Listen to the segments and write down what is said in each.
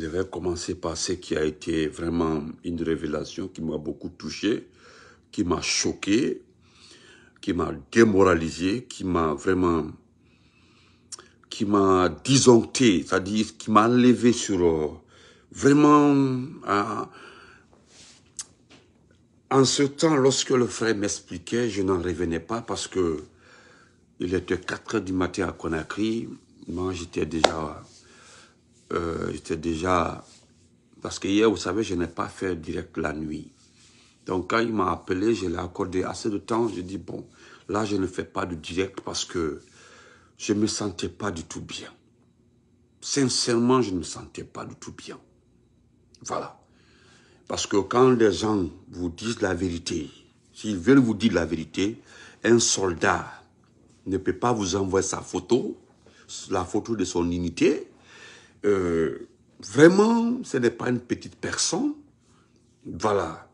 Je vais commencer par ce qui a été vraiment une révélation qui m'a beaucoup touché, qui m'a choqué, qui m'a démoralisé, qui m'a vraiment, qui m'a disjoncté, c'est-à-dire qui m'a levé sur euh, vraiment euh, en ce temps, lorsque le frère m'expliquait, je n'en revenais pas parce que il était 4 h du matin à Conakry. Moi, j'étais déjà euh, j'étais déjà... Parce que hier, vous savez, je n'ai pas fait direct la nuit. Donc, quand il m'a appelé, je l'ai accordé assez de temps. J'ai dit, bon, là, je ne fais pas de direct parce que je ne me sentais pas du tout bien. Sincèrement, je ne me sentais pas du tout bien. Voilà. Parce que quand les gens vous disent la vérité, s'ils veulent vous dire la vérité, un soldat ne peut pas vous envoyer sa photo, la photo de son unité, euh, vraiment, ce n'est pas une petite personne. Voilà.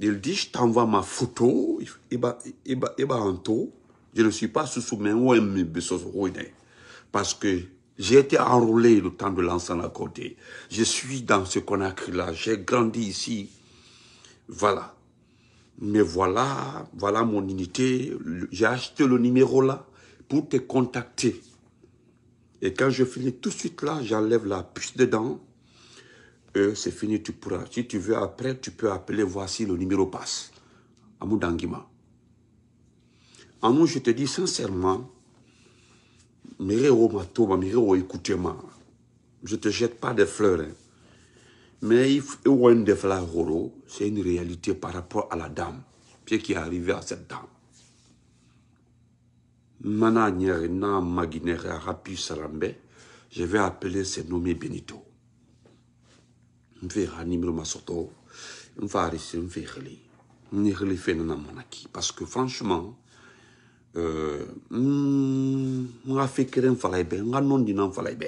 Il dit, je t'envoie ma photo, Et je ne suis pas sous parce que j'ai été enrôlé le temps de l'ensemble à côté. Je suis dans ce qu'on a cru là, j'ai grandi ici. Voilà. Mais voilà, voilà mon unité. J'ai acheté le numéro là pour te contacter. Et quand je finis tout de suite là, j'enlève la puce dedans. c'est fini, tu pourras. Si tu veux après, tu peux appeler, voici le numéro passe. Amou Dangima. Amou, je te dis sincèrement, Mireo ne Je te jette pas de fleurs. Hein. Mais il c'est une réalité par rapport à la dame, qui est arrivé à cette dame. Mana Maginera je vais appeler ce nommé Benito. je Masoto, ni Je mon Manaki. Parce que franchement, euh, nga fikiri falai be nga Je nan falai pas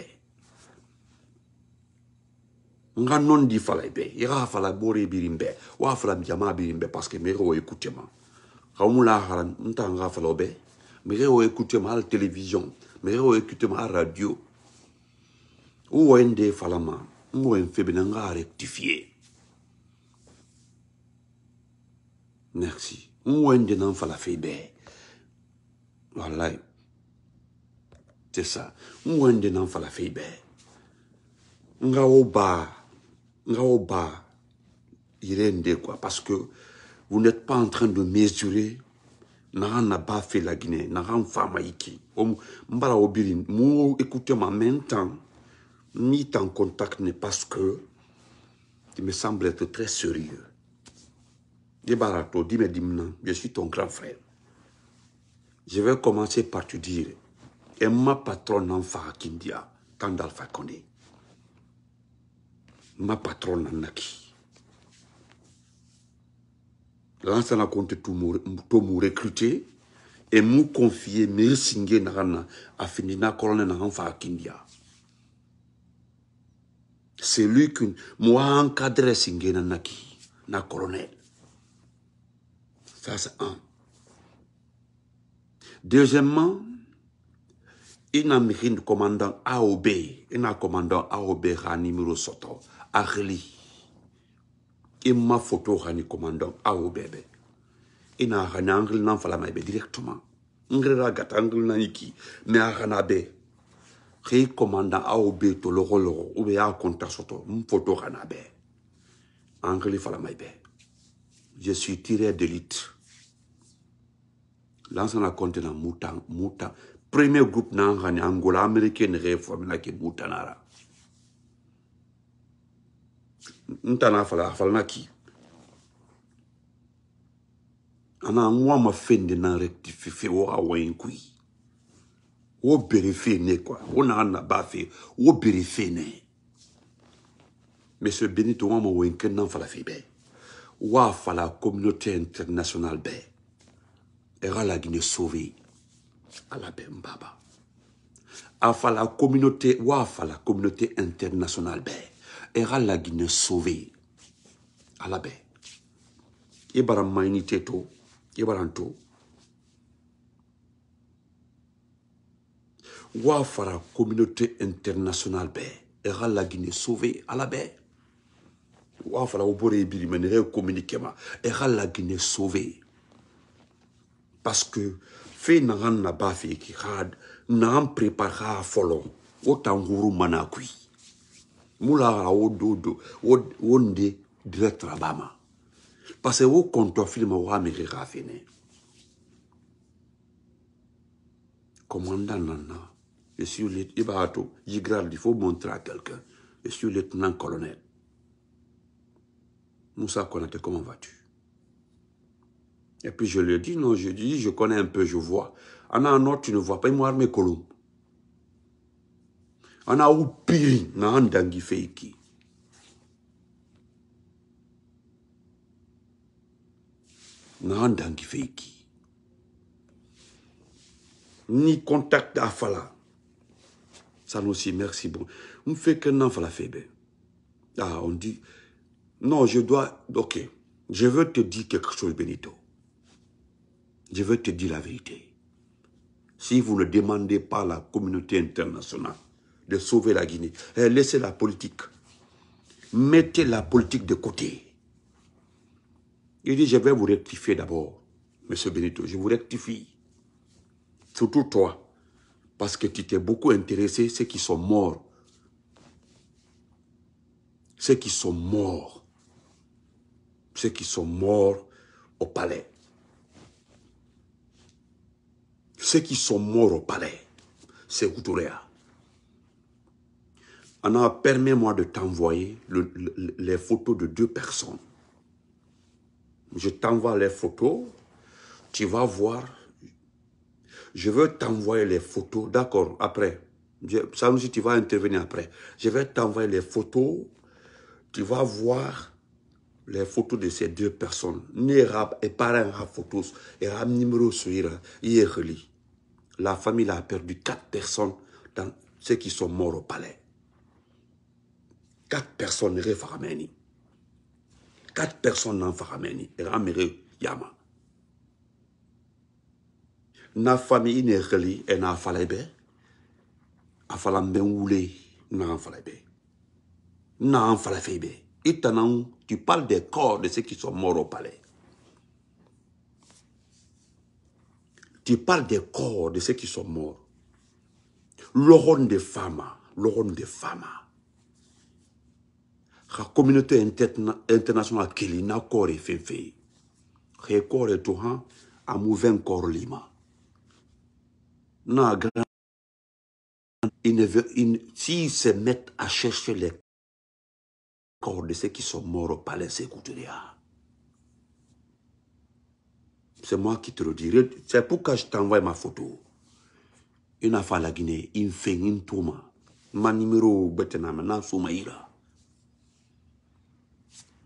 nga nondi Je ne vais fala bore birimbe wa Je un birimbe parce que mero écoutez Je kawula vais nta mais vous écouter mal télévision mais écoutez écouter mal radio Ou en de falama n rectifier merci Ou vous en de nan fala c'est ça Ou en de nan fala fe Nga n ka o Je vais... quoi parce que vous n'êtes pas en train de mesurer na fait la Guinée, na fama iki. Mbala obiri, Mo, écoutez-moi maintenant, ni en contact n'est parce que tu me semble être très sérieux. Débarato, dis-moi, dis-moi, je suis ton grand frère. Je vais commencer par te dire, et ma patronne en Fahakindia, Tandalfa Kone. Ma patronne en Naki lansana compte tout mu recruter et m'a confier mes singe na na a colonel na colonne naga c'est lui qui m'a encadré singe na naki na colonel. ça c'est un deuxièmement il mis le commandant aob Il a commandant aob ka numéro à E ma photo hani commandant au je ina hana angle fala mai directement ngre gata me A commandant au bébé to a m photo angle fala mai je suis tiré d'élite muta muta premier groupe nan hani angola américaine Ntana fwala, fwala na ki. Anan, wama fwene nan rektifi fwe wawen kwi. Wobere fwene kwa. Wona anna ba fwe, wobere fwene. Mese Benito wama wwenke nan fwala fwe be. Wafa la kominote internasyonal be. E ralagine sovi ala be mbaba. Afala kominote, wafa la kominote internasyonal be. era Guinée sauvée à la baie. bara maɲini tɛ to to communauté internationale bɛɛ era Guinée sauvée à la baie. fara o bɔra yen eh, communiqué ma era Guinée sauvée. parce que fait na ba fe ki had nan prepare Moula la wo do do wo wo direct la parce que wo kɔntɔ fili ma waa mege commandant nana je suis le i il faut montrer à quelqu'un je suis lieutenant colonel Moussa Konate comment vas-tu et puis je lui ai dit non je dis je connais un peu je vois en un autre tu ne vois pas il m'a armé colombe on a upiri na andangi qui, na andangi qui. ni contact Ça nous dit merci beaucoup. On fait que enfant la faible. Ah, on dit, non, je dois, ok, je veux te dire quelque chose, Benito. Je veux te dire la vérité. Si vous ne demandez pas à la communauté internationale, de sauver la Guinée. Eh, laissez la politique. Mettez la politique de côté. Il dit, je vais vous rectifier d'abord, Monsieur Benito, je vous rectifie. Surtout toi, parce que tu t'es beaucoup intéressé, ceux qui sont morts. Ceux qui sont morts. Ceux qui sont morts au palais. Ceux qui sont morts au palais, c'est Goutouréa. Alors permets-moi de t'envoyer les photos de deux personnes. Je t'envoie les photos, tu vas voir. Je veux t'envoyer les photos, d'accord, après. Ça tu vas intervenir après. Je vais t'envoyer les photos, tu vas voir les photos de ces deux personnes. et à photos, et numéro La famille a perdu quatre personnes dans ceux qui sont morts au palais. Quatre personnes re Quatre personnes n'en farameni. Ramere yama. Na famille ne reli et na Elle A falambe oule. Na falebe. Na falafebe. Itanan, tu parles des corps de ceux qui sont morts au palais. Tu parles des corps de ceux qui sont morts. L'oron de fama. L'oron de fama. La communauté internationale qui n'a kɔɔre fɛn fɛn ye xe kɔɔre to de a est là, a lima il ne veut se mettent à chercher les corps de ceux qui sont morts au palais Sécouturia. C'est moi qui te le dirai. C'est pourquoi je t'envoie ma photo. Une affaire à la Guinée, une fin, une tourma. Ma numéro, maintenant, maintenant, soumaïra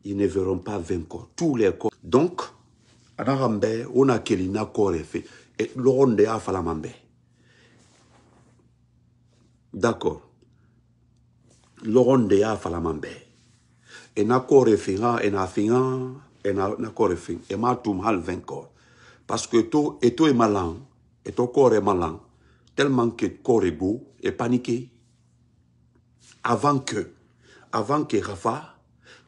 ils ne verront pas 20 corps, tous les corps. Donc, Anarambe, on a Kelina corps fait. Et l'onde a Falamambe. D'accord. L'onde a Falamambe. Et n'a corps fait, et n'a fait, et n'a corps fait. Et m'a tout mal 20 corps. Parce que tout, et tout est malin, et ton corps est malin, tellement que le corps est beau, et paniqué. Avant que, avant que Rafa,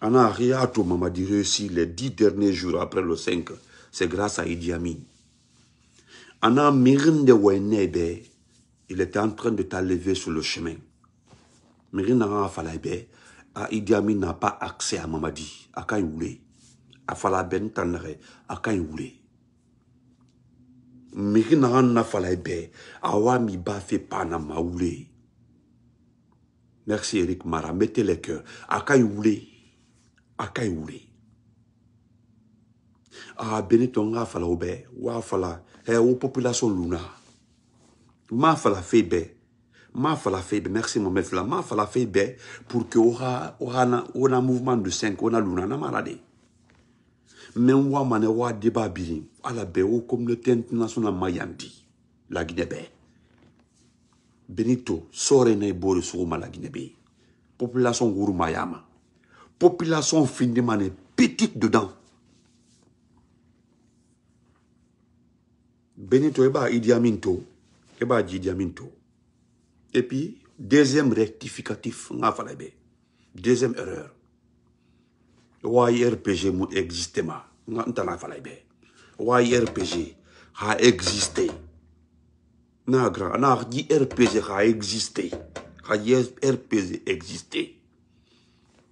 Anariatou Mamadi réussit les dix derniers jours après le 5, c'est grâce à Idi Amin. Anna Mirinde Wenebe, il était en train de t'enlever sur le chemin. Mirinde Idi Amin n'a pas accès à Mamadi, à voulait. à Falaben Tanre, à Kayoulé. Mirinde Anna Falabe, Awami Bafé Panama Oulé. Merci Eric Mara, mettez les cœurs. À voulait. E a Ah benito a bɛ fala ube, wa fala population luna mafala m'a fala febe, m'a fala merci mon maître la m'a fala pour que ora, ora na ora mouvement de cinq on luna na malade. Mais wa mane wa de ala bɛɛ o communauté internationale ma la benito sore na i e b'o de sugu ma population wuru mayama population de est petite dedans. Benito Eba Idiamento, Eba Idi Aminto. Et puis, deuxième rectificatif, deuxième erreur. YRPG mu existe ma, nga falaibe. YRPG a existé. Na grand, na RPG a existé. A YRPG existé.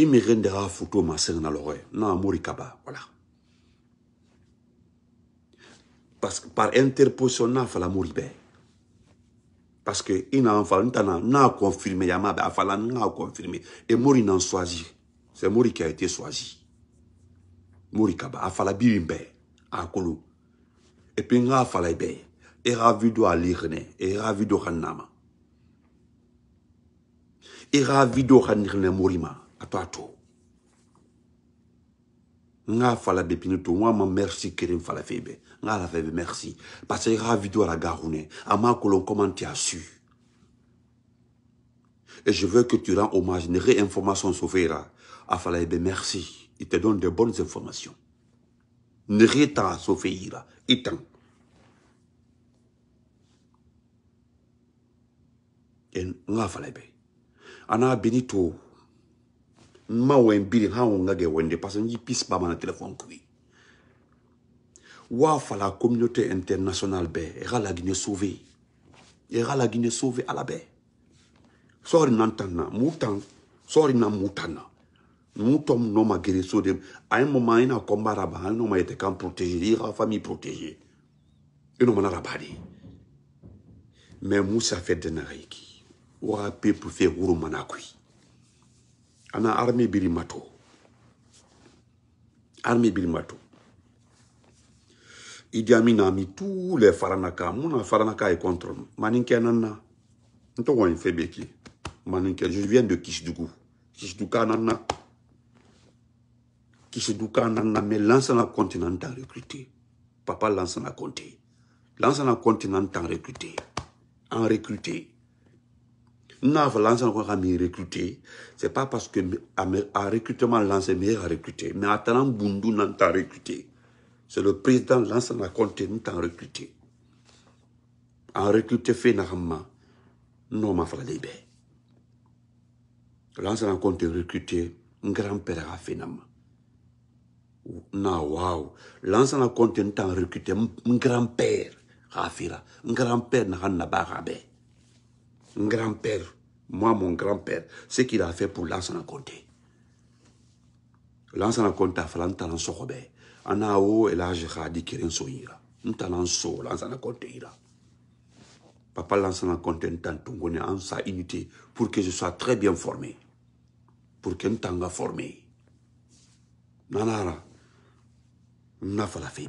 imirendera futu masere na loro na amuri kaba voilà parce que par interposition na fala muri be parce que ina anfala ntana na confirmer yama ba fala na confirmé et muri n'a choisi e c'est muri qui a été choisi muri kaba la bimbe akulu et puis nga la be et ravi a alirne et ravi do kanama et e ravi do kanirne e murima tɔ nga fala depini to wa ma merci kerem fala febe nga la febe merci parce que ra vidéo la garoune ama que l'on commente assuré? et je veux que tu rends hommage ne réinformation sauvera a fala ebe merci il te donne de bonnes informations ne réta sauvera itan et nga fala ebe ana benito ma wembili ha wonga ge wende parce que pis ba téléphone wa la communauté internationale be era la Guinée sauvée era la Guinée sauvée à la baie sori mutan sori na no ma de à un moment ina à ba no ma été camp protégé famille protégée et badi mais Moussa fait de naiki wa ana armée biri mato armée biri Il idi a mis tous les faranaka mon faranaka est contre maninke nana en maninke je viens de kishdugu Kisdouka nana nana mais l'ancien continent en recruté papa l'ancien en compté l'ancien continent en recruté en recruté Nav, l'ancien a mis recruté. C'est pas parce que à, recrutement, lance l'ancien a recruter, Mais attendant, Bundu n'en pas recruté. C'est le président, lance a compté, nous t'a recruté. En recruté, fait, normalement non, ma frère, les Lance a compté recruté, un grand-père a fait, n'a Lance waw lansana konte ntan recruter un grand-père hafira un grand-père na hanna ba grand-père, moi, mon grand-père, ce qu'il a fait pour l'Ansana Conté. L'Ansana Conté a fait En haut, et là, dit qu'il a un sourire. a sur l'Ansana Conté, Papa l'Ansana Conté, un en sa unité pour que je sois très bien formé. Pour que a formé. Nanara, n'a Il la fait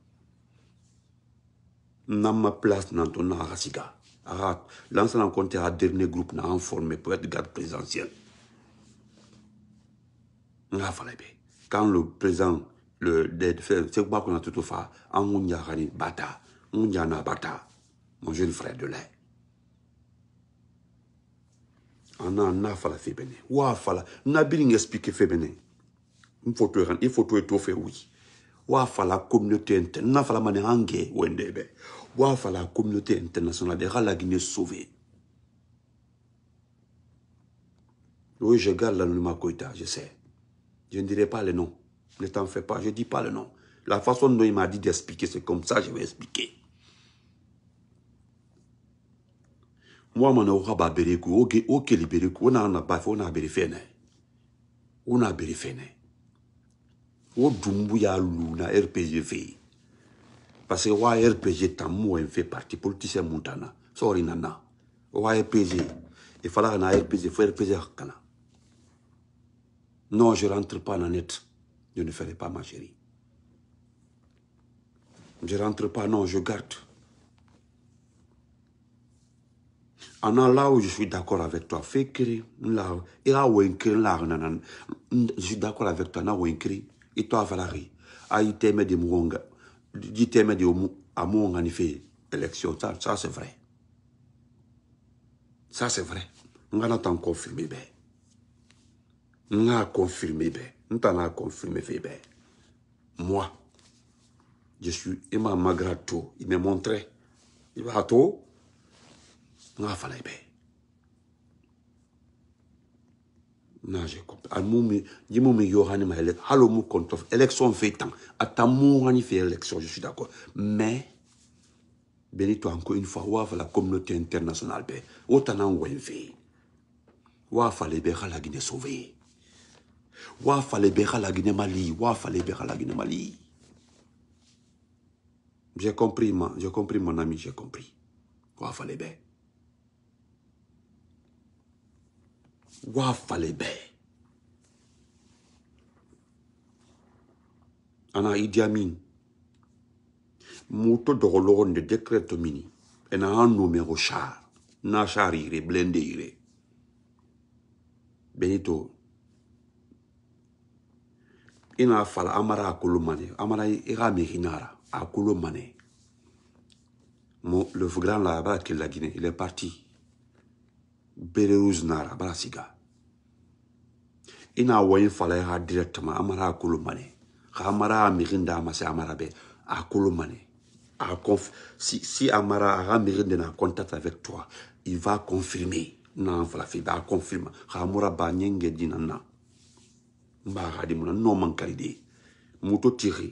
n'an ma place dans ton n'an arrête. sika a ka lansana dernier groupe na an formé pour être garde présidentiel n ka fana quand le président le c'est quoi qu'on a tout fait? On kun a ni bata on kun a bata mon jeune frère de lait an n'a n'a fala fɛ bien. ne wa fala n'a a bien expliquer fɛ bien. Il faut tout ye kan i foto ye to fɛ oui wa fala communauté On a n'a fala ma ni an Guafa, la communauté internationale, de la Guinée sauvée. Oui, je garde ma Koïta, je sais. Je ne dirai pas le nom. Ne t'en fais pas, je ne dis pas le nom. La façon dont il m'a dit d'expliquer, c'est comme ça, je vais expliquer. Moi, mon aura ba Je suis un li bereku, on a na ba on a berefene. On a berefene. O dumbu ya luna la Guinée parce que waa RPG tammu en fait partie politique mun Montana, sori nana Ouais RPG il fallait que RPG, RPG un RPG non je ne rentre pas dans net je ne ferai pas ma chérie je ne rentre pas non je garde ana là où je suis d'accord avec toi fais là et là où je suis d'accord avec toi là où et toi valari Aïté, de je dit à a fait élection. Ça, ça c'est vrai. Ça, c'est vrai. On a tant confirmé. Ben. On a confirmé. Ben. On a confirmé. Ben. Moi, je suis Emma Magrato. Il m'a montré. Il va à tout. On a Non, je comprends almumi jimumi a ma ele je élection fait tant fait je suis d'accord mais encore une fois la communauté internationale ben, la Guinée wa la Guinée Mali wa fa la Guinée Mali j'ai compris, j'ai compris, mon ami, j'ai compris. Wa fa wafalebe ana idi amin muto dogologo de décret mini ena un numéro char na char ire benito ina fala amara akolo amara ira mehinara akulomane. mo le grand là-bas qui l'a guinée il est parti Belarus na ina ha directement. amara amara amara be akulumane. a conf si si amara Il va na contact avec toi il va confirmer na fala fi va confirme ba nyenge dinana Ba ha no man kalide muto tiri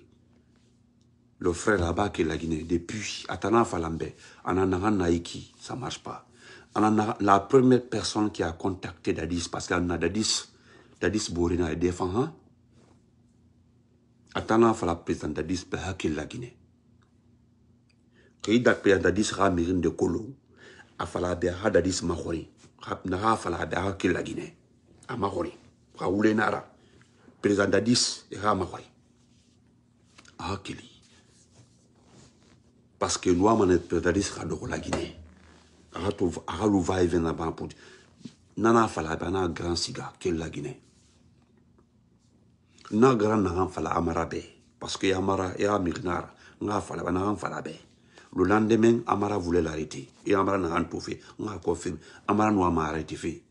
le frère là-bas qui est la Guinée depuis atana falambe va naiki ça marche pas la première personne qui a contacté Dadis parce y a Dadis Dadis Bourina hein. Il y a un président Dadis président de la Guinée il un président Dadis Il y de un président de la Dadis mahori na a un président la Guinée a mahori ka wule nara président Dadis e ha mahori hakili parce que nous avons président Dadis ra la Guinée araluva even na bana podi nana fala ba na grand siga ke la guinée na grand na fala amara be parce que amara ya mignar nga fala ba na fala be le lendemain amara voulait l'arrêter et amara na pas tofé nga confirme amara no amara arrêté fait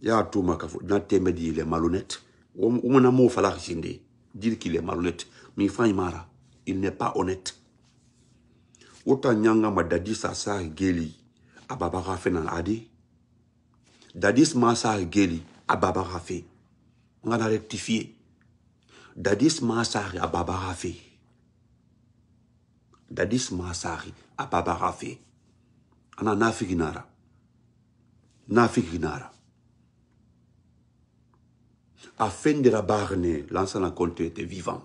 ya tuma kafo na teme di il est malhonnête on a mot fala dire qu'il est malhonnête mais il mara il n'est pas honnête ma madadisa sa e geli ababara fe na adi dadis ma sa e geli ababara fe on a rectifié dadis Masari sa ababara fe dadis à sa ababara fe ana nafiginara nafiginara afin de la barne, l'ancien compte était vivant.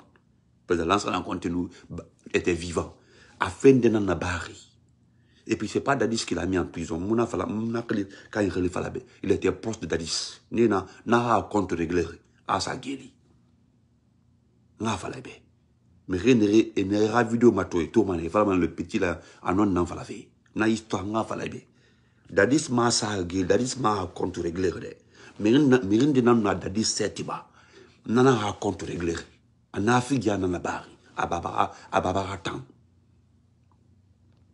Parce que l'ancien nous était vivant afin de nanabari. Et puis, c'est pas Dadis qui l'a mis en prison. Il était proche de Dadis. Il n'a raconté réglé à sa guéri. N'a Mais rien n'est vidéo et tout, man, le petit là, n'a N'a histoire, n'a Dadis m'a sa guéri, Dadis m'a à réglé. Mais rien de n'a Dadis N'a a compte réglé. En il a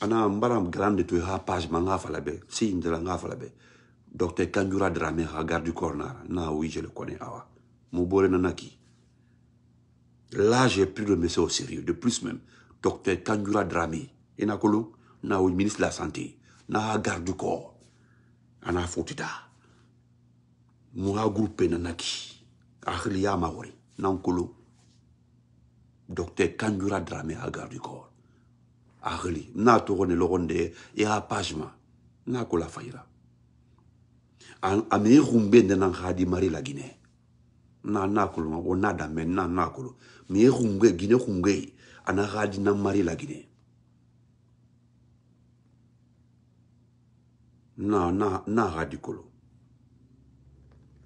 ana mbaram grande to ha page manga Falabe signe de la nga Falabe docteur kanjura dramé a garde du corps na oui je le connais awa mo bore nanaki là j'ai pris le message au sérieux de plus même docteur kanjura dramé nakolo na oui ministre de la santé na a garde du corps ana fotita mo ha groupe nanaki akhliya mawri nankolo docteur kanjura dramé a garde du corps axili na togone logonde ya e pagema na kola fayira ame xumbe ndenan xadi mari la guinée na nakolo ma wo na dame na nakolo me ye xumbe guinée xumbe ana xadi na mari la guinée na na na xadi kolo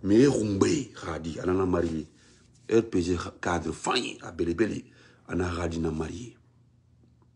me ye xumbe xadi anana mari rpg cadre fañi a belebele ana xadi na mari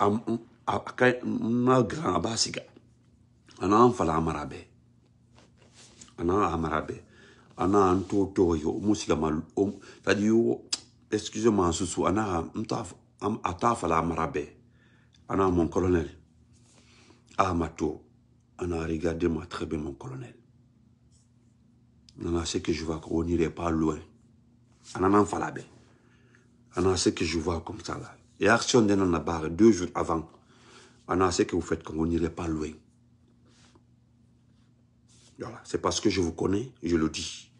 ma grand, b'a sigi. A n'an fala mara ana amarabe, ana mara bɛɛ. A n'an to tadio excusez-moi, susu, ana n'a, am ataf la mara ana mon colonel. amato ah, ma regardez moi très bien mon colonel. Nana ce que je vois qu'on n'irait pas loin. ana n'en fala bɛɛ. A que je vois comme ça là. Et action de Nanabar, deux jours avant, annoncez que vous faites qu'on n'irait pas loin. Voilà, c'est parce que je vous connais, je le dis.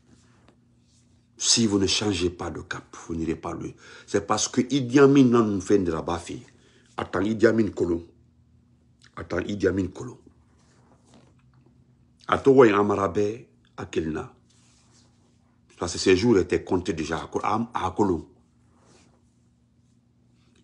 Si vous ne changez pas de cap, vous n'irez pas loin. C'est parce que Idi Amin n'en fait de la baffe. Attends, Idi Amin Kolo. Attends, Idi Amin Kolo. Attends, Amarabe, Akelna. Parce que ces jours étaient comptés déjà à Kolo.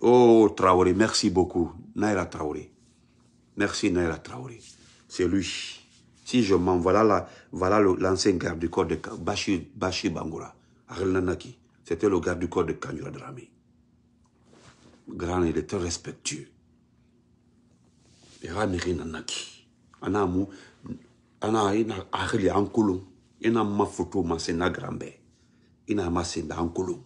Oh Traoré, merci beaucoup. Naira Traoré. Merci Naira Traoré. C'est lui. Si je m'en voilà là, voilà l'ancien garde du corps de Bashi Bangura. Bangoura, C'était le garde du corps de Kanyura Drami. Grand, il était respectueux. Raniri Nanaki. Anamu, ana ina ahili ankulung. Ina mafutu masena grambe. Ina dans ankulung.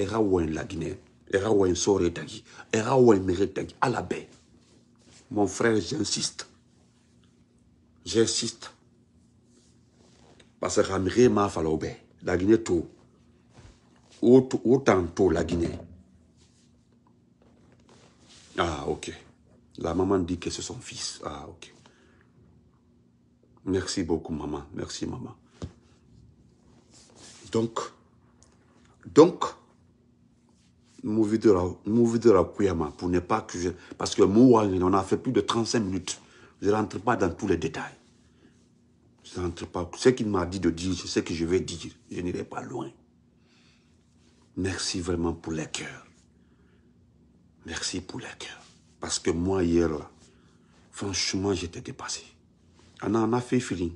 e ka la Guinée, laginɛ e sore tagi e ka wɔ tagi, à à la baie. mon frère j'insiste j'insiste parce que ka ma falobe, la Guinée tout, autant tout tan la ah ok la maman dit que c'est son fils ah ok merci beaucoup maman merci maman donc donc de la, pour ne pas que je... Parce que moi, on a fait plus de 35 minutes. Je ne rentre pas dans tous les détails. Je ne rentre pas. Ce qu'il m'a dit de dire, c'est ce que je vais dire. Je n'irai pas loin. Merci vraiment pour les cœurs. Merci pour les cœurs. Parce que moi, hier, franchement, j'étais dépassé. On a, on a fait feeling.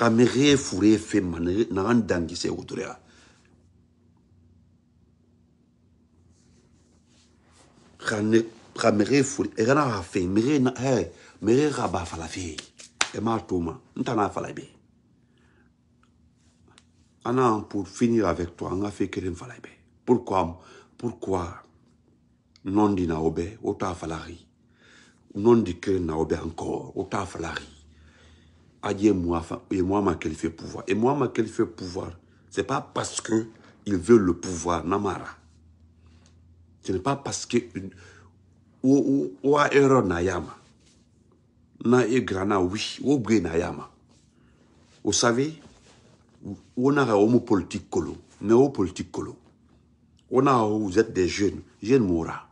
On a fait ga mere e kana ga feng mere he mere ga ba fala fe e ma toma ntana fala be ana pour finir avec toi nga fe keren fala be pourquoi pourquoi non di na obe o ta fala ri non di keren na obe encore o ta fala ri Adieu moi et moi m'a qualifié pouvoir et moi m'a qualifié pouvoir c'est pas parce que il veut le pouvoir namara ce n'est pas parce que... a erreur na yama. Na e grana oui. O bre na yama. Vous savez, on a un politique colo. Mais au politique colo. On a, vous êtes des jeunes. Jeunes moura.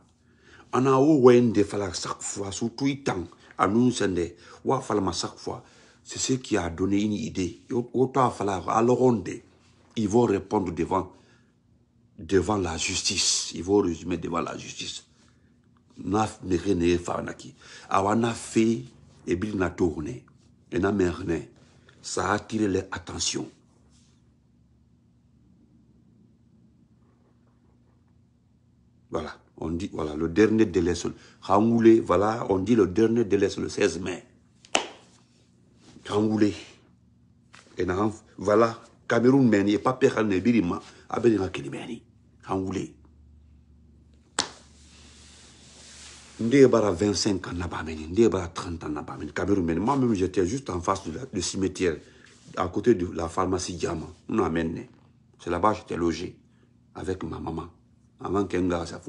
On a au wen de falak chaque fois, surtout il temps. À nous, c'est Wa falama chaque fois. C'est ce qui a donné une idée. Autant à alors Ils vont répondre devant devant la justice. Ils vont résumer devant la justice. Na merene fawanaki. Awana na tourne. Et na merne. Ça a attiré attention. Voilà, on dit, voilà, le dernier délai, Rangoulé, voilà, on dit le dernier délai, le 16 mai. Rangoulé. Et voilà, Cameroun mène, et pas père birima. Nebirima, à Benina enroulé. Ndé bara 25 ans on bas Ndé 30 ans nabameni, Cameroun. Moi-même, j'étais juste en face du cimetière, à côté de la pharmacie Diamant. On amené. C'est là-bas que j'étais logé avec ma maman, avant qu'un gars ça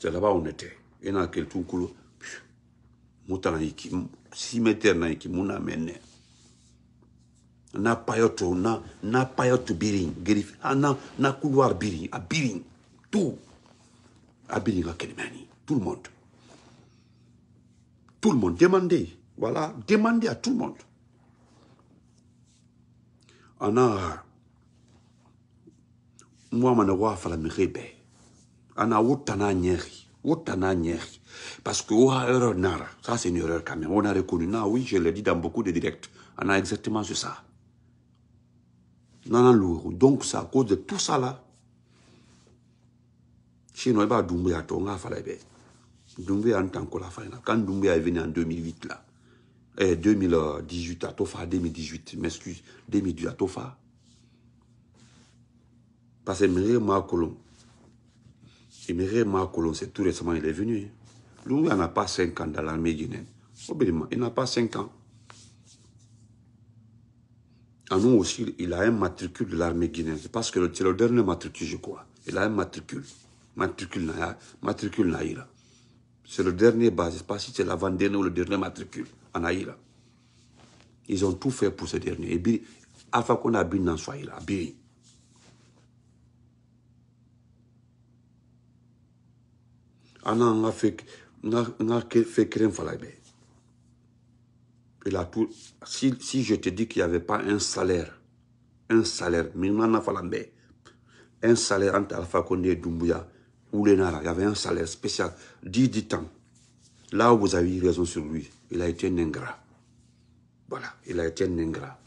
C'est là-bas où on était. Et dans quel tout cimetière, on amené na payoto na na payoto biring gerif ana ah, na couloir biring a biring tout à birin a Kelimani tout le monde tout le monde demandez voilà demandez à tout le monde ana moi mana wa fala mi rebe ana wutana nyeri wutana nyeri parce que wa erreur nara ça c'est une erreur quand même on a reconnu oui je l'ai dit dans beaucoup de directs on a exactement sur ça donc à cause de tout ça là chez nous, b'a a Dumbé à Tonga, il fallait bien. Dumbé la quand Dumbé est venu en 2008 là 2018 eh, à Tofa 2018 m'excuse 2018 à Tofa parce que Marc Macolon et Marc c'est tout récemment il est venu il n'a pas 5 ans dans l'armée guinéenne il n'a pas 5 ans à nous aussi, il a un matricule de l'armée guinéenne. Parce que c'est le dernier matricule, je crois. Il a un matricule. Matricule, matricule Naïra. C'est le dernier base. Je pas si c'est l'avant-dernier ou le dernier matricule en Naïra. Ils ont tout fait pour ce dernier. Et puis, Alpha Kona a bien dans A Bien. on a fait, On a fait crème si, je te dis qu'il n'y avait pas un salaire, un salaire, un salaire entre Alpha Condé et Doumbouya, ou il y avait un salaire spécial, 10-10 ans. Là où vous avez eu raison sur lui, il a été un ingrat. Voilà, il a été un ingrat.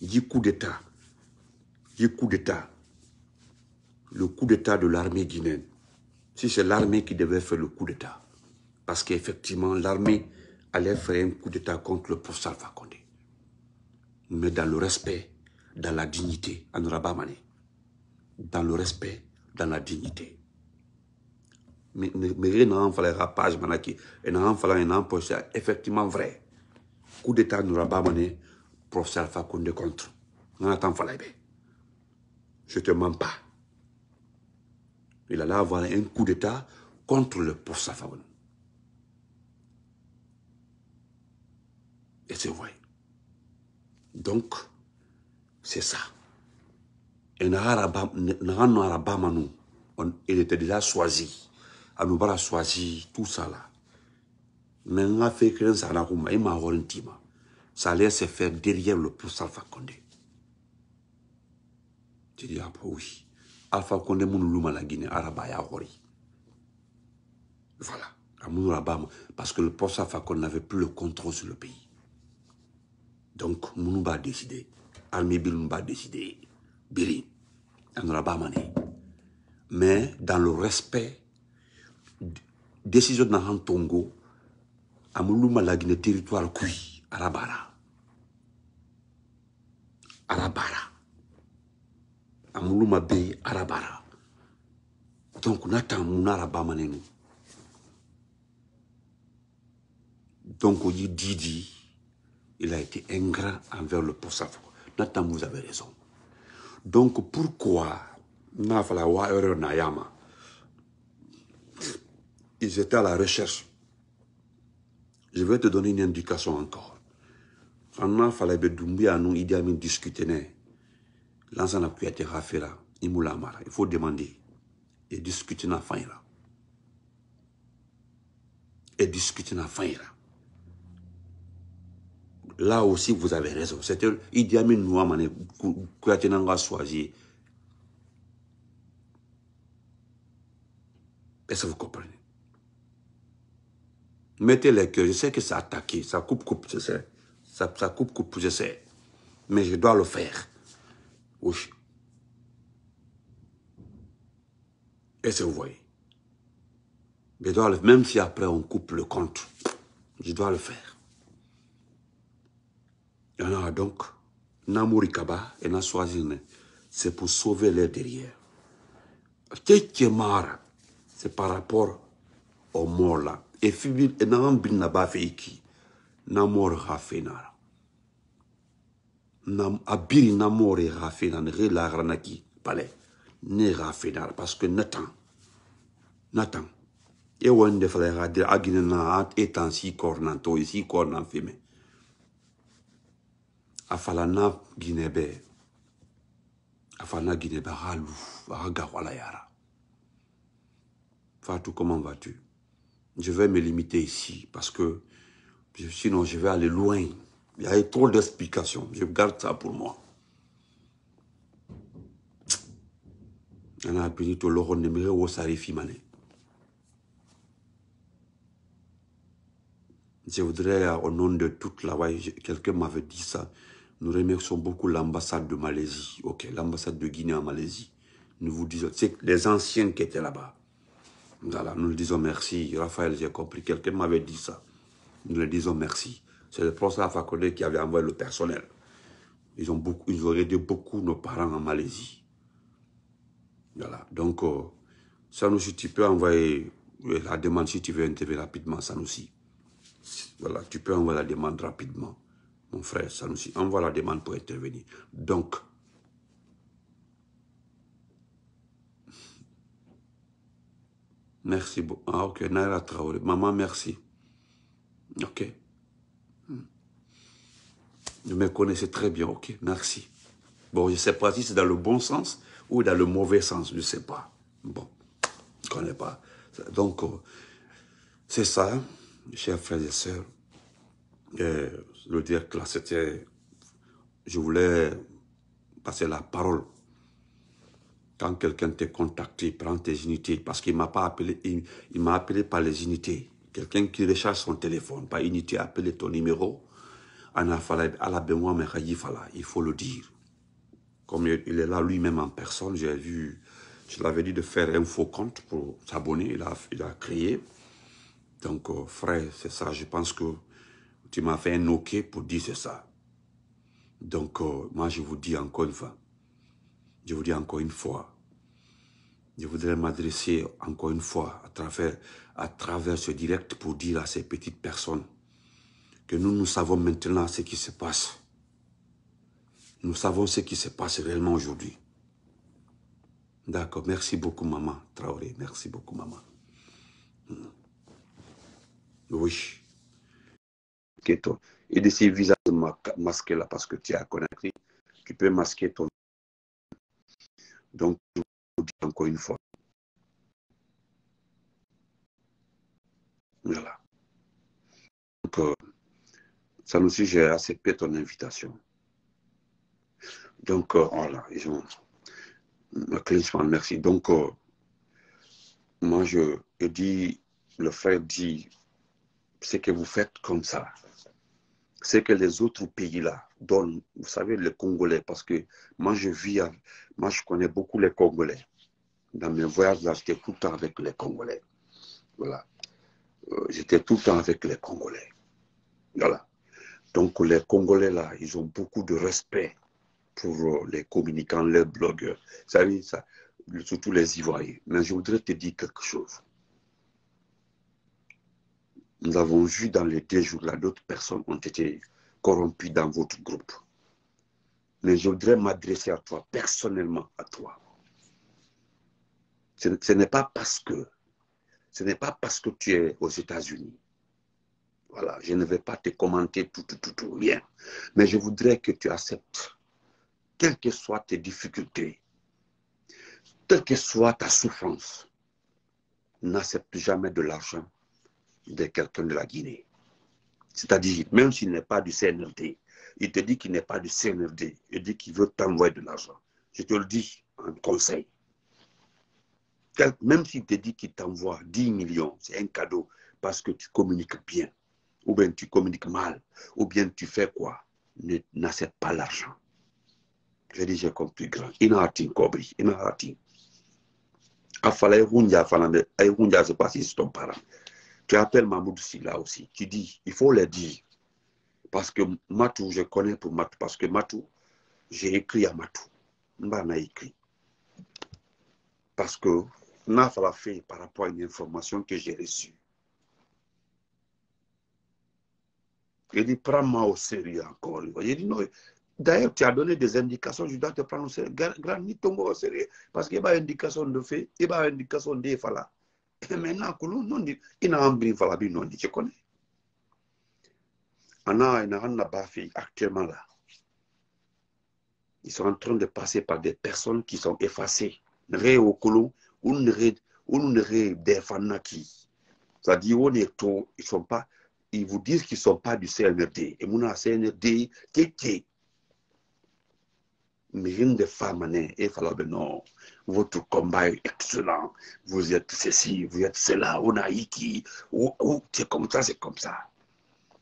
Il coup d'État. Il coup d'État. Le coup d'État de l'armée guinéenne. Si c'est l'armée qui devait faire le coup d'État. Parce qu'effectivement, l'armée allait faire un coup d'État contre le professeur Fakonde. Mais dans le respect, dans la dignité, pas Rabamane. Dans le respect, dans la dignité. Mais il n'en fallait rapage, manaki. Il n'en fallait un ça. effectivement vrai. Coup d'État, nous Rabamane, prof Salva Condé contre. On attend fallait eh ben. Je te mens pas. Il allait avoir un coup d'État contre le professeur Fakonde. Et c'est vrai. Donc, c'est ça. Et on, il était déjà choisi. a choisi tout ça là. Mais on a fait que ça Ça allait se faire derrière le poste Alpha Condé. J'ai dit, ah bah oui. Alpha Condé, mon la Guinée, Arabaya Voilà. Parce que le poste Alpha n'avait plus le contrôle sur le pays donc munu b'a décidé armée bi décidé biri anora pas mané mais dans le respect décision de han tongo amulu malagine territoire kui arabara arabara amulu mabe arabara donc nata muna arabama nenu donc dit didi il a été ingrat envers le POSAFO. Nathan, vous avez raison. Donc pourquoi ils étaient à la recherche. Je vais te donner une indication encore. Quand fallait Doumbia nous Idi discuter, l'ensemble a été rafira, imoulamara. Il faut demander et discuter la fin. Et discuter la fin là aussi, vous avez raison. C'était Idi Amin Nouamane, Kouyatenanga choisi. Est-ce que vous comprenez Mettez les cœurs. Je sais que ça attaque. ça coupe, coupe, je sais. Ça, coupe, coupe, je sais. Mais je dois le faire. Oui. Est-ce que vous voyez Je dois Même si après on coupe le compte, je dois le faire. Il y en a donc, Namurikaba Kaba et Naswazine, c'est pour sauver les derrière. mara, c'est par rapport au mort là. Et Fibil et Naman bin Nabafi, Namor Hafenara. Nam abiri namor et Hafena, ne la ranaki, palais, ne rafina parce que Nathan, Nathan, et Wende Frère a na Aginena, et ainsi cornanto, ici cornan féminin afalana Guinébé. afana Guinébé. Fatou comment vas-tu je vais me limiter ici parce que sinon je vais aller loin il y a trop d'explications je garde ça pour moi je voudrais au nom de toute la quelqu'un m'avait dit ça nous remercions beaucoup l'ambassade de Malaisie, ok, l'ambassade de Guinée en Malaisie. Nous vous disons, c'est les anciens qui étaient là-bas. Voilà, nous le disons merci. Raphaël, j'ai compris, quelqu'un m'avait dit ça. Nous le disons merci. C'est le professeur Fakonde qui avait envoyé le personnel. Ils ont, beaucoup, ils ont aidé beaucoup nos parents en Malaisie. Voilà, donc, euh, ça nous tu peux envoyer euh, la demande, si tu veux intervenir rapidement, ça nous si. Voilà, tu peux envoyer la demande rapidement. Mon frère ça nous envoie la demande pour intervenir. Donc, merci beaucoup. Ah, ok, Naira Traoré. Maman, merci. Ok. Hmm. Vous me connaissez très bien, ok, merci. Bon, je ne sais pas si c'est dans le bon sens ou dans le mauvais sens, je ne sais pas. Bon, je ne connais pas. Donc, euh, c'est ça, hein, chers frères et sœurs le le que là, c'était... Je voulais passer la parole. Quand quelqu'un te contacté il prend tes unités. Parce qu'il m'a pas appelé, il, m'a appelé par les unités. Quelqu'un qui recharge son téléphone, par unité, appelé ton numéro. Ben il faut le dire. Comme il est là lui-même en personne, j'ai vu, je l'avais dit de faire un faux compte pour s'abonner, il a, il a créé. Donc, euh, frère, c'est ça, je pense que tu m'as fait un OK pour dire ça. Donc, euh, moi, je vous dis encore une fois, je vous dis encore une fois, je voudrais m'adresser encore une fois à travers, à travers ce direct pour dire à ces petites personnes que nous, nous savons maintenant ce qui se passe. Nous savons ce qui se passe réellement aujourd'hui. D'accord, merci beaucoup, maman Traoré. Merci beaucoup, maman. Hmm. Oui. Et de ces visages masqués là, parce que tu as connu tu peux masquer ton. Donc, dis encore une fois. Voilà. Donc, euh, ça aussi j'ai accepté ton invitation. Donc, euh, voilà. Ils ont... Merci. Donc, euh, moi, je, je dis, le frère dit, c'est que vous faites comme ça, c'est que les autres pays là donnent, vous savez, les Congolais, parce que moi je vis, moi je connais beaucoup les Congolais. Dans mes voyages là, j'étais tout le temps avec les Congolais. Voilà. Euh, j'étais tout le temps avec les Congolais. Voilà. Donc les Congolais là, ils ont beaucoup de respect pour euh, les communicants, les blogueurs. Vous savez, ça, surtout les Ivoiriens. Mais je voudrais te dire quelque chose. Nous avons vu dans les deux jours-là, d'autres personnes ont été corrompues dans votre groupe. Mais je voudrais m'adresser à toi, personnellement à toi. Ce, n'est pas parce que ce n'est pas parce que tu es aux États-Unis. Voilà, je ne vais pas te commenter tout, tout, tout, tout, rien. Mais je voudrais que tu acceptes, quelles que soient tes difficultés, quelle que soit ta souffrance, n'accepte jamais de l'argent de quelqu'un de la Guinée. C'est-à-dire, même s'il n'est pas du CNRD, il te dit qu'il n'est pas du CNRD, il dit qu'il veut t'envoyer de l'argent. Je te le dis en conseil. Même s'il te dit qu'il t'envoie 10 millions, c'est un cadeau parce que tu communiques bien, ou bien tu communiques mal, ou bien tu fais quoi N'accepte pas l'argent. Je dis, j'ai compris grand. Ina rien kobri, Afala, irunja, je irunja, c'est pas si c'est ton parent. Tu appelles Mahmoud là aussi. Tu dis, il faut le dire. Parce que Matou, je connais pour Matou. Parce que Matou, j'ai écrit à Matou. Mbana écrit. Parce que Naf l'a fait par rapport à une information que j'ai reçue. Il dit, prends-moi au sérieux encore. dit, D'ailleurs, tu as donné des indications, je dois te prendre au sérieux. Grand au Parce qu'il y a une indication de fait, il y a une indication de fala. Maintenant, n'a nu ndi ina ambini valabi nu ndi chikone. Ana ina e hanna bafi actuellement là. Ils sont en train de passer par des personnes qui sont effacées. Nre okolo ou nre ou nre defanaki. C'est-à-dire on est trop, ils sont pas ils vous disent qu'ils sont pas du CNRD. Et mon CNRD, kéké, une de femmes et dit, non votre combat est excellent vous êtes ceci vous êtes cela on a ici, c'est comme ça c'est comme ça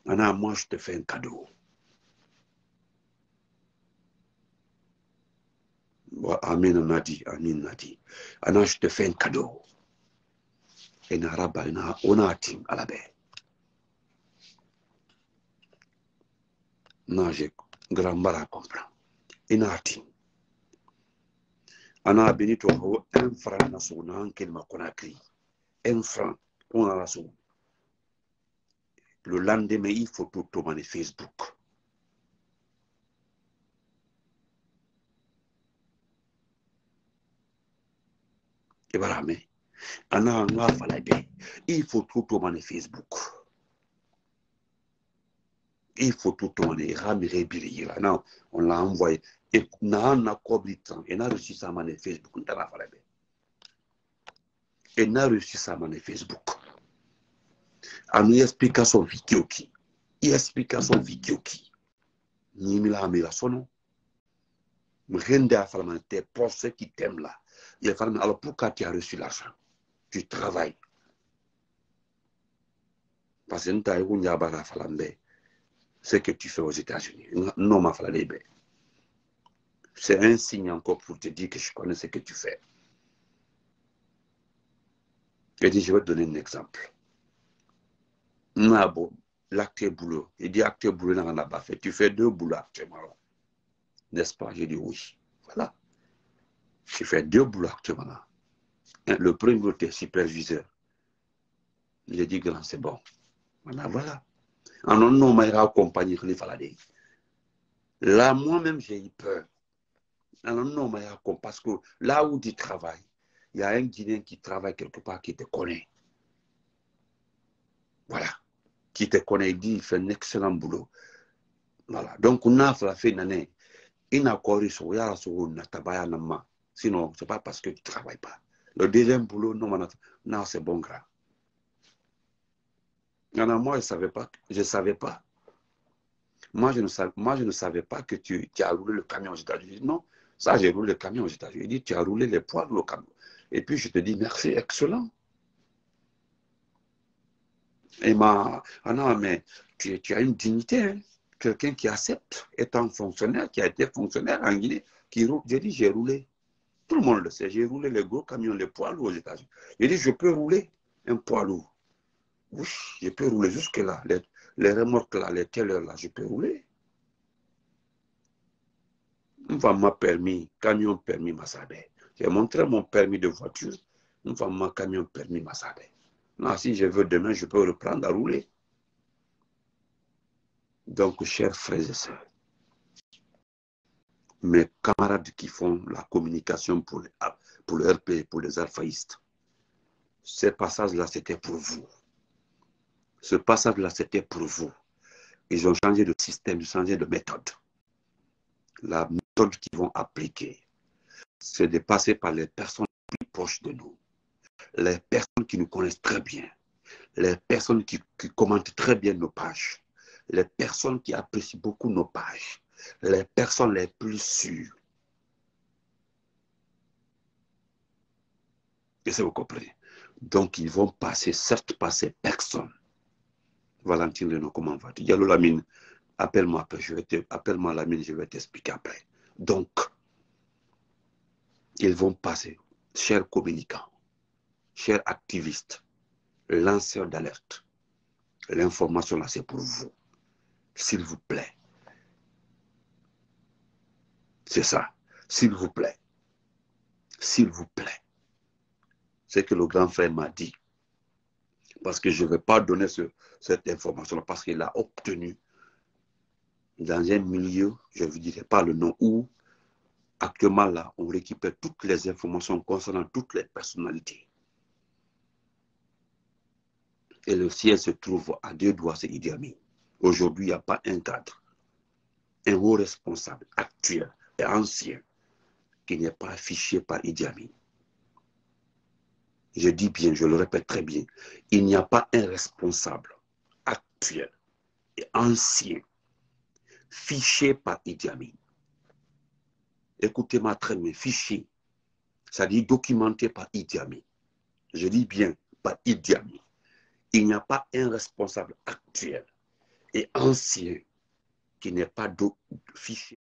Anna moi je te fais un cadeau Amin on a dit Amin on a dit Anna je te fais un cadeau et on a team à la baie non j'ai grand mal à comprendre inati ana benito ho un franc na sugu na un franc on a la le lendemain il faut tout tomber facebook ibarame e ana nga falaibe il faut tout tomber facebook il tout tout ihamire biriyira non on l'a envoyé et na na et na reçu ça sur facebook et on a et na reçu ça sur facebook vidéo qui il son son vidéo qui ni mi la mi la sono rende à faire tes pour ceux qui t'aiment là il alors pourquoi tu as reçu l'argent tu travailles parce que ntaye kunyaba na fala mbee ce que tu fais aux États-Unis. Non, ma frère, c'est un signe encore pour te dire que je connais ce que tu fais. je vais te donner un exemple. L'acteur boulot. Il dit, acteur boulot Tu fais deux boulots actuellement. N'est-ce pas? J'ai dit oui. Voilà. Je fais deux boulots actuellement. Hein, le premier le superviseur. J'ai dit, grand, c'est bon. Voilà, voilà en un nom va accompagné Khalifa Ladei. Là, moi-même, j'ai eu peur. En un nom parce que là où tu travailles, il y a un Guinéen qui travaille quelque part qui te connaît. Voilà. Qui te connaît, il dit, il fait un excellent boulot. Voilà. Donc, on a fait une année. Il n'a pas réussi à Sinon, ce n'est pas parce que tu ne travailles pas. Le deuxième boulot, non, non c'est bon, gras. Non, moi, je ne savais pas. Je savais pas. Moi, je ne savais, pas que tu, as roulé le camion aux États-Unis. Non, ça, j'ai roulé le camion aux États-Unis. Il dit, tu as roulé les poids au camion. Et puis, je te dis, merci, excellent. Et ma, ah non, mais tu, as une dignité. Hein. Quelqu'un qui accepte, étant fonctionnaire, qui a été fonctionnaire en Guinée, qui roule. J'ai dit, j'ai roulé. Tout le monde le sait, j'ai roulé les gros camions, les poids lourds aux États-Unis. J'ai dit, je peux rouler un poids lourd. Ouf, je peux rouler jusque-là. Les, remorques là, les tellers là, je peux rouler. Une va m'a permis, camion permis Massadé. J'ai montré mon permis de voiture. Une va m'a camion permis ma Non, si je veux demain, je peux reprendre à rouler. Donc, chers frères et sœurs, mes camarades qui font la communication pour, pour le RP, pour les alphaïstes, ces passages-là, c'était pour vous. Ce passage-là, c'était pour vous. Ils ont changé de système, ils ont changé de méthode. La méthode qu'ils vont appliquer, c'est de passer par les personnes les plus proches de nous, les personnes qui nous connaissent très bien, les personnes qui, commentent très bien nos pages, les personnes qui apprécient beaucoup nos pages, les personnes les plus sûres. Et ça, vous comprenez. Donc, ils vont passer, certes, par ces personnes. Valentine Leno, comment vas-tu la Lamine, appelle-moi après, je vais appelle-moi Lamine, je vais t'expliquer après. Donc, ils vont passer, chers communicants, chers activistes, lanceurs d'alerte, l'information là, c'est pour vous. S'il vous plaît. C'est ça. S'il vous plaît. S'il vous plaît. C'est que le grand frère m'a dit. Parce que je ne vais pas donner cette information parce qu'il l'a obtenu dans un milieu, je ne vous dirai pas le nom, où actuellement là, on récupère toutes les informations concernant toutes les personnalités. Et le ciel se trouve à deux doigts, c'est Idi Amin. Aujourd'hui, il n'y a pas un cadre, un haut responsable actuel et ancien qui n'est pas affiché par Idi Amin je dis bien, je le répète très bien, il n'y a pas un responsable actuel et ancien fiché par Idi Amin. Écoutez-moi très bien, fiché, ça dit documenté par Idi Amin. Je dis bien par Idi Amin. Il n'y a pas un responsable actuel et ancien qui n'est pas fiché.